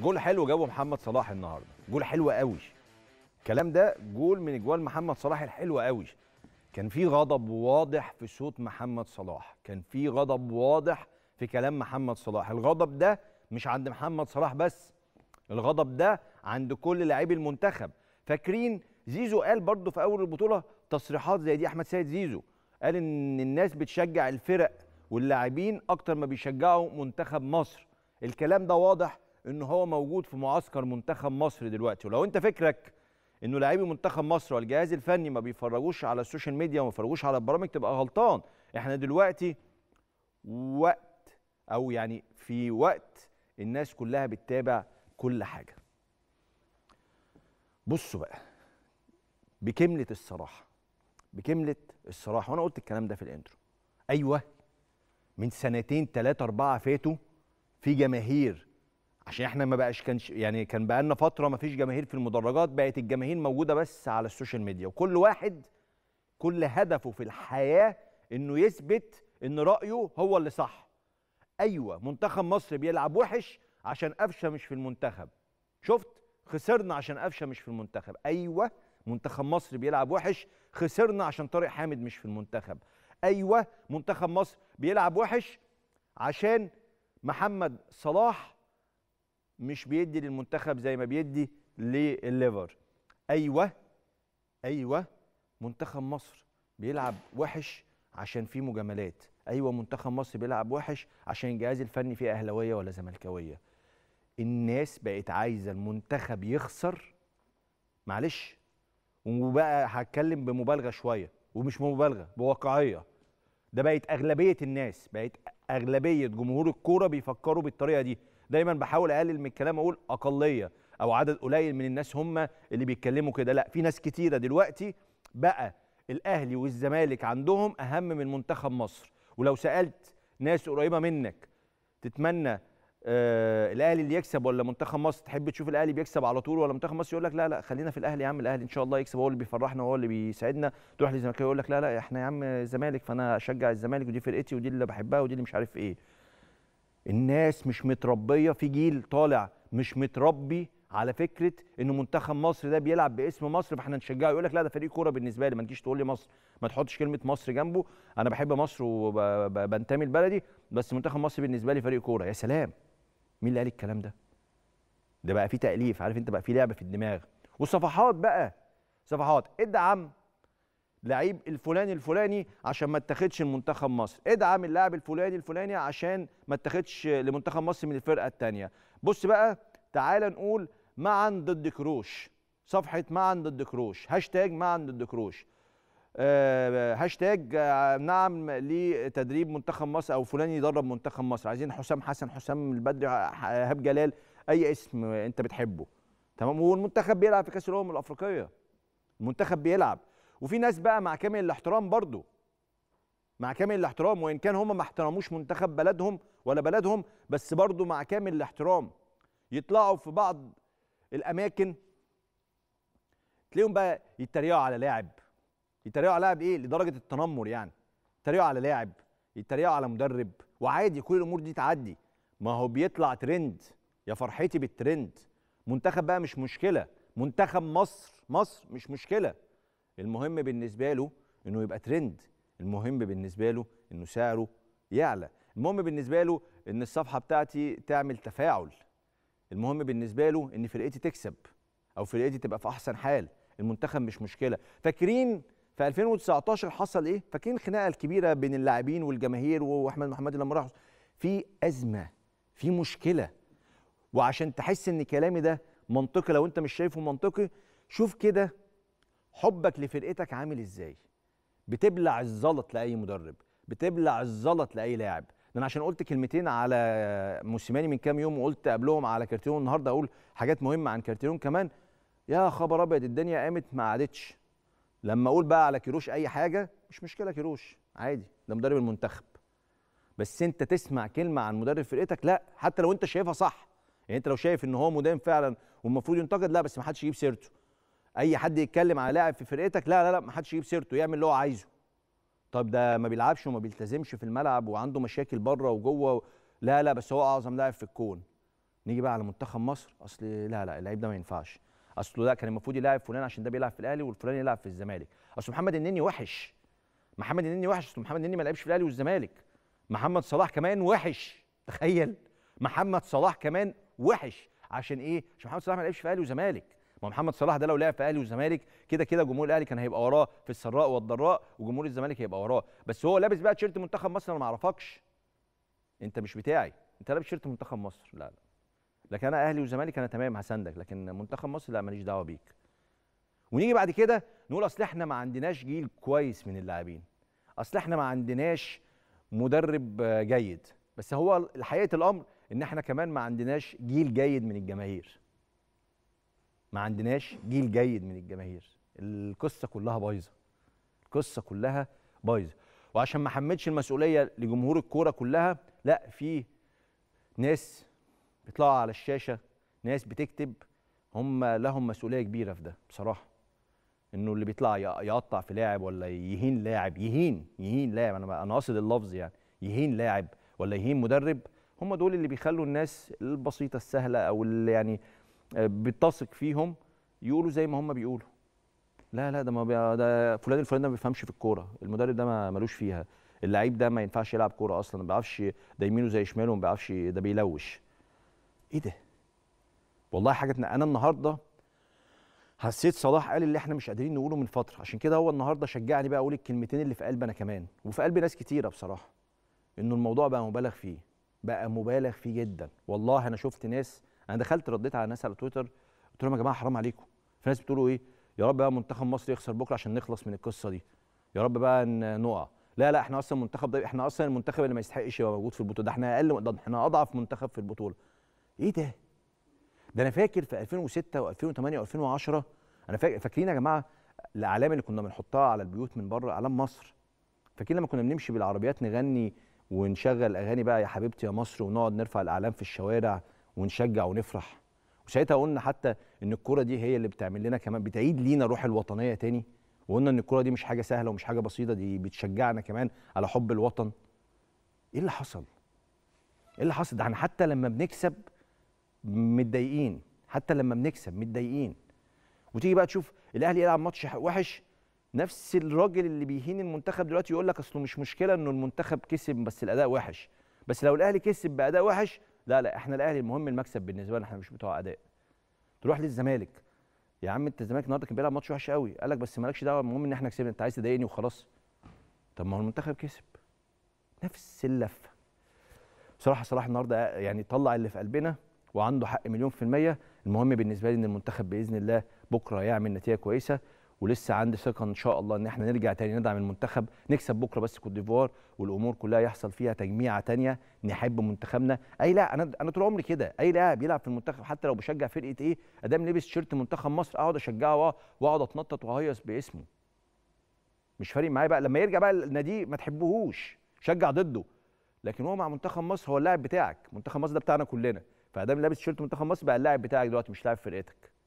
جول حلو جابه محمد صلاح النهارده جول حلو قوي الكلام ده جول من اجوال محمد صلاح الحلوه قوي كان في غضب واضح في صوت محمد صلاح كان في غضب واضح في كلام محمد صلاح الغضب ده مش عند محمد صلاح بس الغضب ده عند كل لاعبي المنتخب فاكرين زيزو قال برضه في اول البطوله تصريحات زي دي احمد سيد زيزو قال ان الناس بتشجع الفرق واللاعبين اكتر ما بيشجعوا منتخب مصر الكلام ده واضح ان هو موجود في معسكر منتخب مصر دلوقتي ولو انت فكرك انه لاعبي منتخب مصر والجهاز الفني ما بيفرجوش على السوشيال ميديا وما بيفرجوش على البرامج تبقى غلطان احنا دلوقتي وقت او يعني في وقت الناس كلها بتتابع كل حاجه بصوا بقى بكمله الصراحه بكمله الصراحه وانا قلت الكلام ده في الانترو ايوه من سنتين ثلاثه اربعه فاتوا في جماهير عشان احنا ما بقاش كانش يعني كان بقى لنا فتره ما فيش جماهير في المدرجات بقت الجماهير موجوده بس على السوشيال ميديا وكل واحد كل هدفه في الحياه انه يثبت ان رايه هو اللي صح ايوه منتخب مصر بيلعب وحش عشان قفشه مش في المنتخب شفت خسرنا عشان قفشه مش في المنتخب ايوه منتخب مصر بيلعب وحش خسرنا عشان طارق حامد مش في المنتخب ايوه منتخب مصر بيلعب وحش عشان محمد صلاح مش بيدي للمنتخب زي ما بيدي لليفر ايوه ايوه منتخب مصر بيلعب وحش عشان فيه مجاملات ايوه منتخب مصر بيلعب وحش عشان الجهاز الفني فيه اهلاويه ولا زملكاويه الناس بقت عايزه المنتخب يخسر معلش وبقى هتكلم بمبالغه شويه ومش مبالغه بواقعيه ده بقت اغلبيه الناس بقت اغلبيه جمهور الكوره بيفكروا بالطريقه دي دايما بحاول اقلل من الكلام اقول اقليه او عدد قليل من الناس هم اللي بيتكلموا كده لا في ناس كتيره دلوقتي بقى الاهلي والزمالك عندهم اهم من منتخب مصر ولو سالت ناس قريبه منك تتمنى آه الاهلي اللي يكسب ولا منتخب مصر تحب تشوف الاهلي بيكسب على طول ولا منتخب مصر يقول لك لا لا خلينا في الاهلي يا عم الاهلي ان شاء الله يكسب هو اللي بيفرحنا وهو اللي بيسعدنا تروح للزمالك يقول لك لا لا احنا يا عم الزمالك فانا اشجع الزمالك ودي فرقتي ودي اللي بحبها ودي اللي مش عارف ايه الناس مش متربيه في جيل طالع مش متربي على فكره ان منتخب مصر ده بيلعب باسم مصر فاحنا نشجعه يقول لك لا ده فريق كوره بالنسبه لي ما تجيش تقول لي مصر ما تحطش كلمه مصر جنبه انا بحب مصر وبنتمي لبلدي بس منتخب مصر بالنسبه لي فريق كوره يا سلام مين اللي قال الكلام ده ده بقى في تاليف عارف انت بقى في لعبه في الدماغ والصفحات بقى صفحات ادعم لعيب الفلاني الفلاني عشان ما اتخذش لمنتخب مصر ادعم اللاعب الفلاني الفلاني عشان ما اتخذش لمنتخب مصر من الفرقه الثانيه بص بقى تعال نقول معا ضد كروش صفحه معا ضد كروش هاشتاج معا ضد كروش آه هاشتاج آه نعم لتدريب منتخب مصر او فلان يدرب منتخب مصر عايزين حسام حسن حسام البدري ايهاب آه، جلال اي اسم انت بتحبه تمام والمنتخب بيلعب في كاس الامم الافريقيه المنتخب بيلعب وفي ناس بقى مع كامل الاحترام برضه مع كامل الاحترام وان كان هم ما احترموش منتخب بلدهم ولا بلدهم بس برضه مع كامل الاحترام يطلعوا في بعض الاماكن تلاقيهم بقى يتريقوا على لاعب يتريقوا على لاعب ايه لدرجه التنمر يعني يتريقوا على لاعب يتريقوا على مدرب وعادي كل الامور دي تعدي ما هو بيطلع ترند يا فرحتي بالترند منتخب بقى مش مشكله منتخب مصر مصر مش مشكله المهم بالنسبه له انه يبقى ترند المهم بالنسبه له انه سعره يعلى المهم بالنسبه له ان الصفحه بتاعتي تعمل تفاعل المهم بالنسبه له ان فرقتي تكسب او فرقتي تبقى في احسن حال المنتخب مش مشكله فاكرين في 2019 حصل ايه فاكرين الخناقه الكبيره بين اللاعبين والجماهير واحمد محمدي لما راح في ازمه في مشكله وعشان تحس ان كلامي ده منطقي لو انت مش شايفه منطقي شوف كده حبك لفرقتك عامل ازاي بتبلع الزلط لاي مدرب بتبلع الزلط لاي لاعب ده انا عشان قلت كلمتين على موسيماني من كام يوم وقلت قبلهم على كارتيرون النهارده اقول حاجات مهمه عن كارتيرون كمان يا خبر ابيض الدنيا قامت ما عادتش لما اقول بقى على كيروش اي حاجه مش مشكله كيروش عادي ده مدرب المنتخب بس انت تسمع كلمه عن مدرب فرقتك لا حتى لو انت شايفها صح يعني انت لو شايف ان هو مدان فعلا والمفروض ينتقد لا بس ما حدش يجيب سيرته اي حد يتكلم على لاعب في فرقتك لا لا لا ما حدش يجيب سيرته يعمل اللي هو عايزه طب ده ما بيلعبش وما بيلتزمش في الملعب وعنده مشاكل بره وجوه لا لا بس هو اعظم لاعب في الكون نيجي بقى على منتخب مصر اصل لا لا اللعيب ده ما ينفعش اصله ده كان المفروض يلعب فلان عشان ده بيلعب في الاهلي والفلان يلعب في الزمالك اصل محمد النني وحش محمد النني وحش اصل محمد النني ما لعبش في الاهلي والزمالك محمد صلاح كمان وحش تخيل محمد صلاح كمان وحش عشان ايه عشان محمد صلاح ما لعبش في الاهلي والزمالك ما محمد صلاح ده لو لعب في اهلي والزمالك كده كده جمهور الاهلي كان هيبقى وراه في السراء والضراء وجمهور الزمالك هيبقى وراه بس هو لابس بقى تيشيرت منتخب مصر انا ما اعرفكش انت مش بتاعي انت لابس تيشيرت منتخب مصر لا لا لكن انا اهلي وزمالك انا تمام هساندك لكن منتخب مصر لا ماليش دعوه بيك ونيجي بعد كده نقول اصل احنا ما عندناش جيل كويس من اللاعبين اصل احنا ما عندناش مدرب جيد بس هو حقيقه الامر ان احنا كمان ما عندناش جيل جيد من الجماهير ما عندناش جيل جيد من الجماهير القصه كلها بايظه القصه كلها بايظه وعشان ما حمدش المسؤوليه لجمهور الكوره كلها لا في ناس بيطلعوا على الشاشه ناس بتكتب هم لهم مسؤوليه كبيره في ده بصراحه انه اللي بيطلع يقطع في لاعب ولا يهين لاعب يهين يهين لاعب انا انا قاصد اللفظ يعني يهين لاعب ولا يهين مدرب هم دول اللي بيخلوا الناس البسيطه السهله او اللي يعني آه، بتثق فيهم يقولوا زي ما هم بيقولوا لا لا ده ما بي... ده فلان الفلاني ده ما بيفهمش في الكوره المدرب ده ما ملوش فيها اللعيب ده ما ينفعش يلعب كوره اصلا ما بيعرفش ده يمينه زي شماله ما بيعرفش ده بيلوش ايه ده والله حاجه انا النهارده حسيت صلاح قال اللي احنا مش قادرين نقوله من فتره عشان كده هو النهارده شجعني بقى اقول الكلمتين اللي في قلبي انا كمان وفي قلبي ناس كتيره بصراحه انه الموضوع بقى مبالغ فيه بقى مبالغ فيه جدا والله انا شفت ناس انا دخلت رديت على ناس على تويتر قلت لهم يا جماعه حرام عليكم في ناس بتقولوا ايه يا رب بقى منتخب مصر يخسر بكره عشان نخلص من القصه دي يا رب بقى نقع لا لا احنا اصلا منتخب ده احنا اصلا المنتخب اللي ما يستحقش يبقى موجود في البطوله ده احنا اقل ده احنا اضعف منتخب في البطوله ايه ده ده انا فاكر في 2006 و2008 و2010 انا فاكر فاكرين يا جماعه الاعلام اللي كنا بنحطها على البيوت من بره اعلام مصر فاكرين لما كنا بنمشي بالعربيات نغني ونشغل اغاني بقى يا حبيبتي يا مصر ونقعد نرفع الاعلام في الشوارع ونشجع ونفرح وساعتها قلنا حتى ان الكوره دي هي اللي بتعمل لنا كمان بتعيد لينا روح الوطنيه تاني وقلنا ان الكوره دي مش حاجه سهله ومش حاجه بسيطه دي بتشجعنا كمان على حب الوطن ايه اللي حصل ايه اللي حصل ده احنا حتى لما بنكسب متضايقين حتى لما بنكسب متضايقين وتيجي بقى تشوف الاهلي يلعب ماتش وحش نفس الراجل اللي بيهين المنتخب دلوقتي يقول لك اصله مش مشكله انه المنتخب كسب بس الاداء وحش بس لو الاهلي كسب باداء وحش لا لا احنا الاهلي المهم المكسب بالنسبه لنا احنا مش بتوع اداء تروح للزمالك يا عم انت الزمالك النهارده كان بيلعب ماتش وحش قوي قال لك بس مالكش دعوه المهم ان احنا كسبنا انت عايز تضايقني وخلاص طب ما هو المنتخب كسب نفس اللفه بصراحه صلاح النهارده يعني طلع اللي في قلبنا وعنده حق مليون في الميه المهم بالنسبه لي ان المنتخب باذن الله بكره يعمل نتيجه كويسه ولسه عندي ثقه ان شاء الله ان احنا نرجع تاني ندعم المنتخب نكسب بكره بس كوت ديفوار والامور كلها يحصل فيها تجميعه تانيه نحب منتخبنا اي لا انا انا طول عمري كده اي لاعب يلعب في المنتخب حتى لو بشجع فرقه ايه ادام لبس شيرت منتخب مصر اقعد اشجعه واقعد اتنطط وهيص باسمه مش فارق معايا بقى لما يرجع بقى النادي ما تحبهوش شجع ضده لكن هو مع منتخب مصر هو اللاعب بتاعك منتخب مصر ده بتاعنا كلنا فادام لابس شيرت منتخب مصر بقى اللاعب بتاعك دلوقتي مش لاعب فرقتك